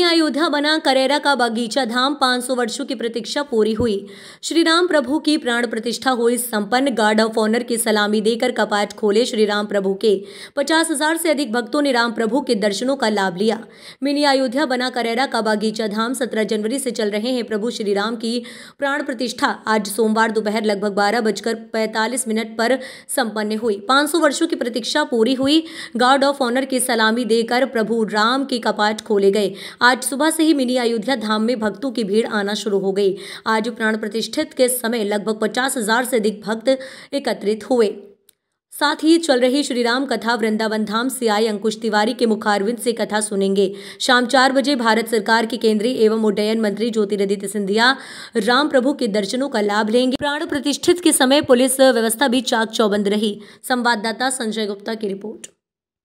अयोध्या बना करेरा का बगीचा धाम 500 वर्षों की प्रतीक्षा पूरी हुई श्री राम प्रभु की प्राण प्रतिष्ठा हुई संपन्न गार्ड ऑफ ऑनर की सलामी देकर कपाट खोले श्री राम प्रभु के पचास हजार से अधिक भक्तों ने राम प्रभु के दर्शनों का लाभ लिया मिनी अयोध्या बना करेरा का बागीचा धाम सत्रह जनवरी से चल रहे हैं प्रभु श्री राम की प्राण प्रतिष्ठा आज सोमवार दोपहर लगभग बारह बजकर पैंतालीस मिनट पर संपन्न हुई पांच सौ की प्रतीक्षा पूरी हुई गार्ड ऑफ ऑनर की सलामी देकर प्रभु राम के कपाट खोले गए आज सुबह से ही मिनी अयोध्या धाम में भक्तों की भीड़ आना शुरू हो गई आज प्राण प्रतिष्ठित के समय लगभग पचास हजार से अधिक भक्त एकत्रित हुए साथ ही चल रही श्रीराम कथा वृंदावन धाम से आए अंकुश तिवारी के मुखारविंद से कथा सुनेंगे शाम चार बजे भारत सरकार के केंद्रीय एवं उड्डयन मंत्री ज्योतिरादित्य सिंधिया राम प्रभु के दर्शनों का लाभ लेंगे प्राण प्रतिष्ठित के समय पुलिस व्यवस्था भी चाक चौबंद रही संवाददाता संजय गुप्ता की रिपोर्ट